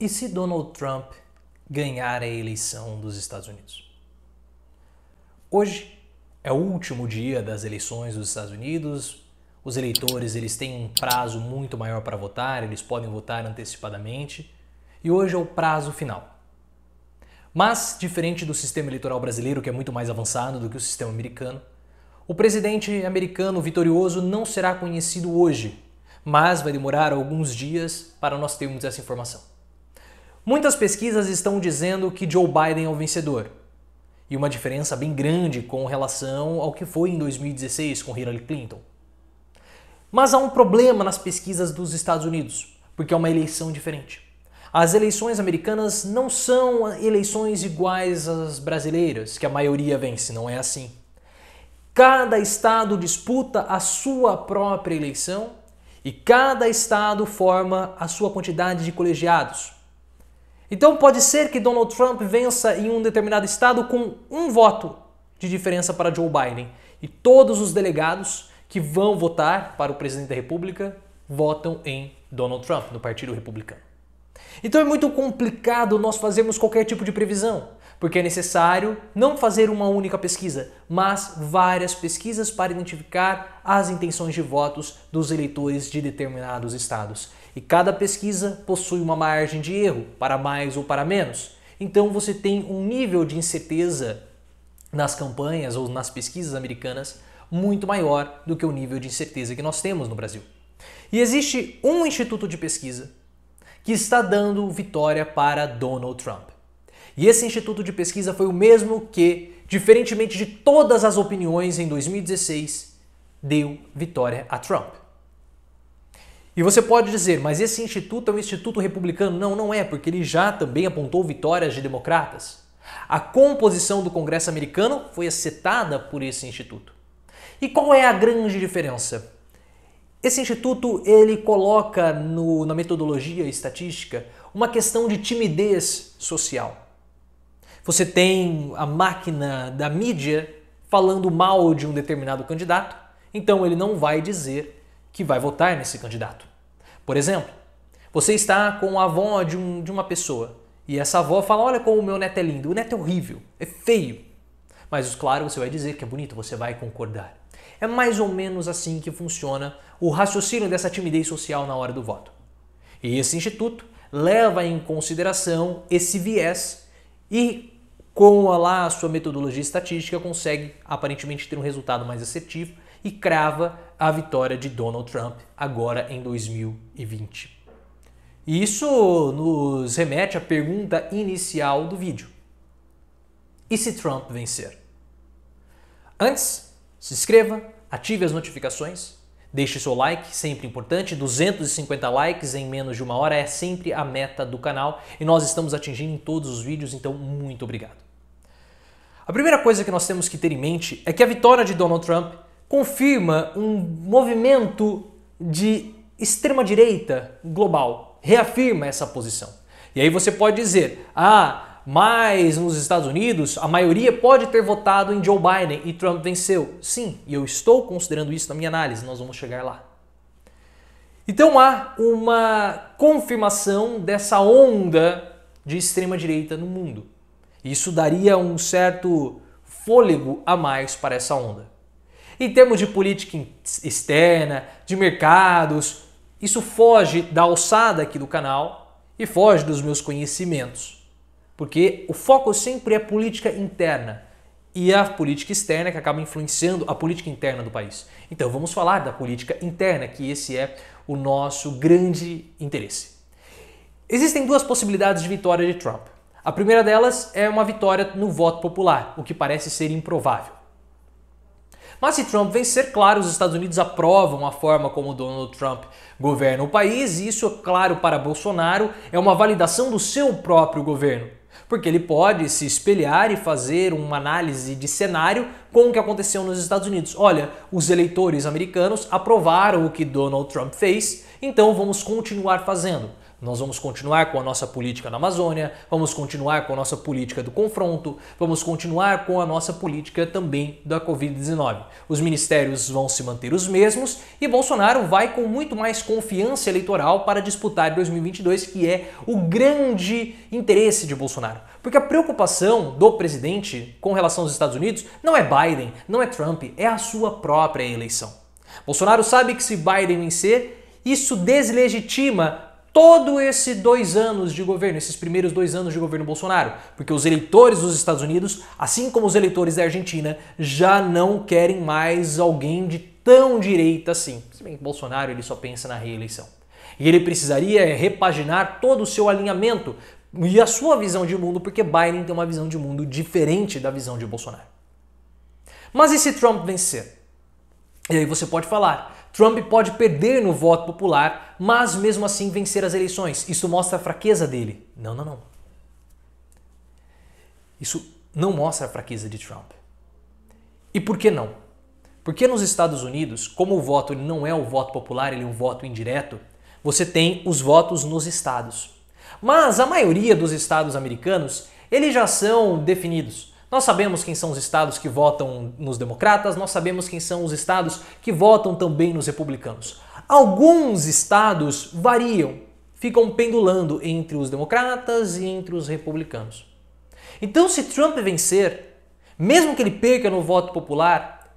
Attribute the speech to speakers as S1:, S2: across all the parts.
S1: E se Donald Trump ganhar a eleição dos Estados Unidos? Hoje é o último dia das eleições dos Estados Unidos. Os eleitores eles têm um prazo muito maior para votar, eles podem votar antecipadamente. E hoje é o prazo final. Mas, diferente do sistema eleitoral brasileiro, que é muito mais avançado do que o sistema americano, o presidente americano vitorioso não será conhecido hoje, mas vai demorar alguns dias para nós termos essa informação. Muitas pesquisas estão dizendo que Joe Biden é o vencedor. E uma diferença bem grande com relação ao que foi em 2016 com Hillary Clinton. Mas há um problema nas pesquisas dos Estados Unidos, porque é uma eleição diferente. As eleições americanas não são eleições iguais às brasileiras, que a maioria vence, não é assim. Cada estado disputa a sua própria eleição e cada estado forma a sua quantidade de colegiados, então pode ser que Donald Trump vença em um determinado estado com um voto de diferença para Joe Biden. E todos os delegados que vão votar para o presidente da República votam em Donald Trump, no Partido Republicano. Então é muito complicado nós fazermos qualquer tipo de previsão, porque é necessário não fazer uma única pesquisa, mas várias pesquisas para identificar as intenções de votos dos eleitores de determinados estados e cada pesquisa possui uma margem de erro, para mais ou para menos. Então você tem um nível de incerteza nas campanhas ou nas pesquisas americanas muito maior do que o nível de incerteza que nós temos no Brasil. E existe um instituto de pesquisa que está dando vitória para Donald Trump. E esse instituto de pesquisa foi o mesmo que, diferentemente de todas as opiniões em 2016, deu vitória a Trump. E você pode dizer, mas esse instituto é um instituto republicano? Não, não é, porque ele já também apontou vitórias de democratas. A composição do Congresso americano foi acertada por esse instituto. E qual é a grande diferença? Esse instituto ele coloca no, na metodologia estatística uma questão de timidez social. Você tem a máquina da mídia falando mal de um determinado candidato, então ele não vai dizer que vai votar nesse candidato. Por exemplo, você está com a avó de, um, de uma pessoa e essa avó fala: Olha como o meu neto é lindo. O neto é horrível, é feio. Mas, claro, você vai dizer que é bonito, você vai concordar. É mais ou menos assim que funciona o raciocínio dessa timidez social na hora do voto. E esse instituto leva em consideração esse viés e, com a lá a sua metodologia estatística, consegue aparentemente ter um resultado mais assertivo e crava a vitória de Donald Trump agora em 2020. E isso nos remete à pergunta inicial do vídeo. E se Trump vencer? Antes, se inscreva, ative as notificações, deixe seu like, sempre importante. 250 likes em menos de uma hora é sempre a meta do canal e nós estamos atingindo em todos os vídeos, então muito obrigado. A primeira coisa que nós temos que ter em mente é que a vitória de Donald Trump confirma um movimento de extrema-direita global, reafirma essa posição. E aí você pode dizer, ah, mas nos Estados Unidos a maioria pode ter votado em Joe Biden e Trump venceu. Sim, e eu estou considerando isso na minha análise, nós vamos chegar lá. Então há uma confirmação dessa onda de extrema-direita no mundo. Isso daria um certo fôlego a mais para essa onda. Em termos de política externa, de mercados, isso foge da alçada aqui do canal e foge dos meus conhecimentos. Porque o foco sempre é política interna e a política externa que acaba influenciando a política interna do país. Então vamos falar da política interna, que esse é o nosso grande interesse. Existem duas possibilidades de vitória de Trump. A primeira delas é uma vitória no voto popular, o que parece ser improvável. Mas se Trump vencer, claro, os Estados Unidos aprovam a forma como Donald Trump governa o país, e isso, é claro, para Bolsonaro é uma validação do seu próprio governo. Porque ele pode se espelhar e fazer uma análise de cenário com o que aconteceu nos Estados Unidos. Olha, os eleitores americanos aprovaram o que Donald Trump fez, então vamos continuar fazendo. Nós vamos continuar com a nossa política na Amazônia, vamos continuar com a nossa política do confronto, vamos continuar com a nossa política também da Covid-19. Os ministérios vão se manter os mesmos e Bolsonaro vai com muito mais confiança eleitoral para disputar 2022, que é o grande interesse de Bolsonaro. Porque a preocupação do presidente com relação aos Estados Unidos não é Biden, não é Trump, é a sua própria eleição. Bolsonaro sabe que se Biden vencer, isso deslegitima todo esse dois anos de governo, esses primeiros dois anos de governo Bolsonaro, porque os eleitores dos Estados Unidos, assim como os eleitores da Argentina, já não querem mais alguém de tão direita assim. Se bem que Bolsonaro ele só pensa na reeleição. E ele precisaria repaginar todo o seu alinhamento e a sua visão de mundo, porque Biden tem uma visão de mundo diferente da visão de Bolsonaro. Mas e se Trump vencer? E aí você pode falar, Trump pode perder no voto popular, mas mesmo assim vencer as eleições. Isso mostra a fraqueza dele. Não, não, não. Isso não mostra a fraqueza de Trump. E por que não? Porque nos Estados Unidos, como o voto não é o voto popular, ele é um voto indireto, você tem os votos nos estados. Mas a maioria dos estados americanos, eles já são definidos. Nós sabemos quem são os estados que votam nos democratas, nós sabemos quem são os estados que votam também nos republicanos. Alguns estados variam, ficam pendulando entre os democratas e entre os republicanos. Então, se Trump vencer, mesmo que ele perca no voto popular,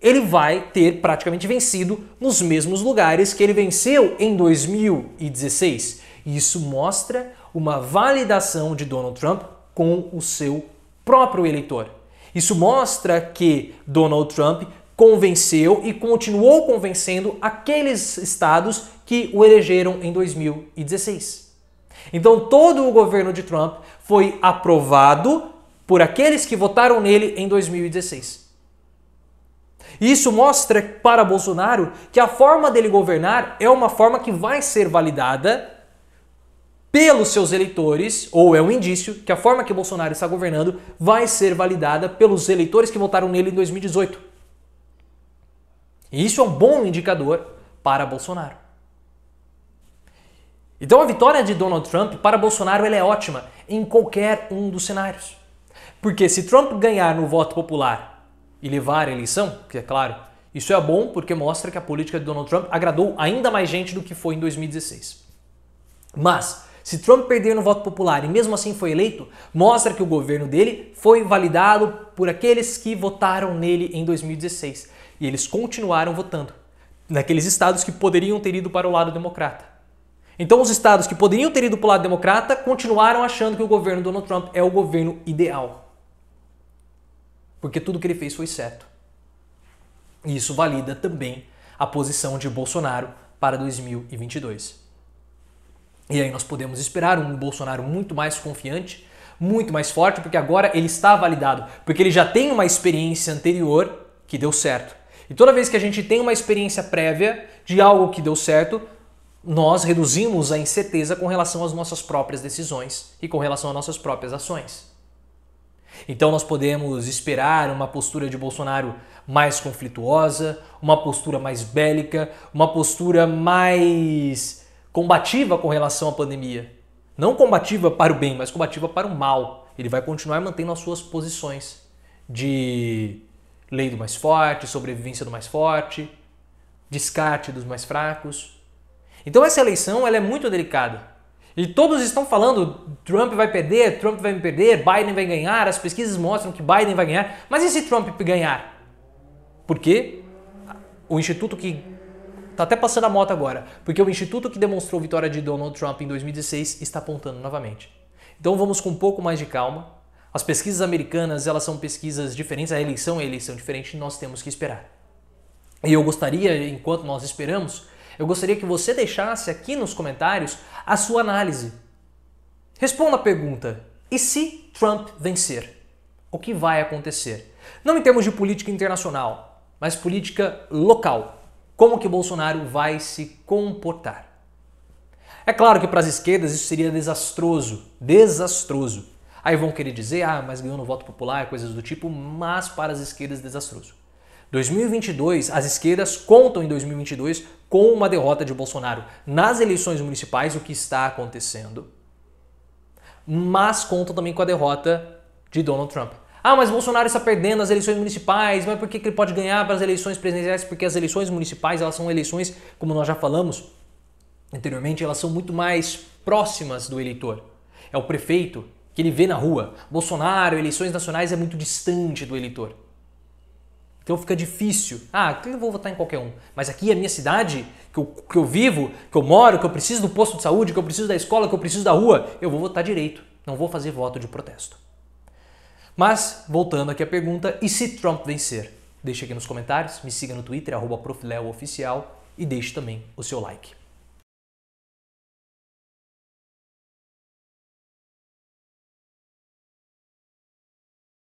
S1: ele vai ter praticamente vencido nos mesmos lugares que ele venceu em 2016. E isso mostra uma validação de Donald Trump com o seu próprio eleitor. Isso mostra que Donald Trump convenceu e continuou convencendo aqueles estados que o elegeram em 2016. Então, todo o governo de Trump foi aprovado por aqueles que votaram nele em 2016. Isso mostra para Bolsonaro que a forma dele governar é uma forma que vai ser validada pelos seus eleitores, ou é um indício que a forma que Bolsonaro está governando vai ser validada pelos eleitores que votaram nele em 2018. E isso é um bom indicador para Bolsonaro. Então a vitória de Donald Trump para Bolsonaro ela é ótima em qualquer um dos cenários. Porque se Trump ganhar no voto popular e levar a eleição, que é claro, isso é bom porque mostra que a política de Donald Trump agradou ainda mais gente do que foi em 2016. Mas se Trump perder no voto popular e mesmo assim foi eleito, mostra que o governo dele foi validado por aqueles que votaram nele em 2016 e eles continuaram votando naqueles estados que poderiam ter ido para o lado democrata. Então, os estados que poderiam ter ido para o lado democrata continuaram achando que o governo Donald Trump é o governo ideal. Porque tudo que ele fez foi certo. E isso valida também a posição de Bolsonaro para 2022. E aí nós podemos esperar um Bolsonaro muito mais confiante, muito mais forte, porque agora ele está validado, porque ele já tem uma experiência anterior que deu certo. E toda vez que a gente tem uma experiência prévia de algo que deu certo, nós reduzimos a incerteza com relação às nossas próprias decisões e com relação às nossas próprias ações. Então nós podemos esperar uma postura de Bolsonaro mais conflituosa, uma postura mais bélica, uma postura mais combativa com relação à pandemia. Não combativa para o bem, mas combativa para o mal. Ele vai continuar mantendo as suas posições de lei do mais forte, sobrevivência do mais forte, descarte dos mais fracos. Então essa eleição ela é muito delicada. E todos estão falando, Trump vai perder, Trump vai perder, Biden vai ganhar, as pesquisas mostram que Biden vai ganhar. Mas e se Trump ganhar? Porque o instituto que Tá até passando a moto agora, porque o instituto que demonstrou vitória de Donald Trump em 2016 está apontando novamente. Então vamos com um pouco mais de calma. As pesquisas americanas, elas são pesquisas diferentes, a eleição é eleição diferente, nós temos que esperar. E eu gostaria, enquanto nós esperamos, eu gostaria que você deixasse aqui nos comentários a sua análise. Responda a pergunta: e se Trump vencer? O que vai acontecer? Não em termos de política internacional, mas política local como que Bolsonaro vai se comportar. É claro que para as esquerdas isso seria desastroso, desastroso. Aí vão querer dizer, ah, mas ganhou no voto popular, coisas do tipo, mas para as esquerdas desastroso. 2022, as esquerdas contam em 2022 com uma derrota de Bolsonaro nas eleições municipais, o que está acontecendo, mas contam também com a derrota de Donald Trump. Ah, mas Bolsonaro está perdendo as eleições municipais, mas por que, que ele pode ganhar para as eleições presidenciais? Porque as eleições municipais, elas são eleições, como nós já falamos anteriormente, elas são muito mais próximas do eleitor. É o prefeito que ele vê na rua. Bolsonaro, eleições nacionais é muito distante do eleitor. Então fica difícil. Ah, eu vou votar em qualquer um. Mas aqui é a minha cidade, que eu, que eu vivo, que eu moro, que eu preciso do posto de saúde, que eu preciso da escola, que eu preciso da rua, eu vou votar direito. Não vou fazer voto de protesto. Mas, voltando aqui à pergunta, e se Trump vencer? Deixe aqui nos comentários, me siga no Twitter, arroba e deixe também o seu like.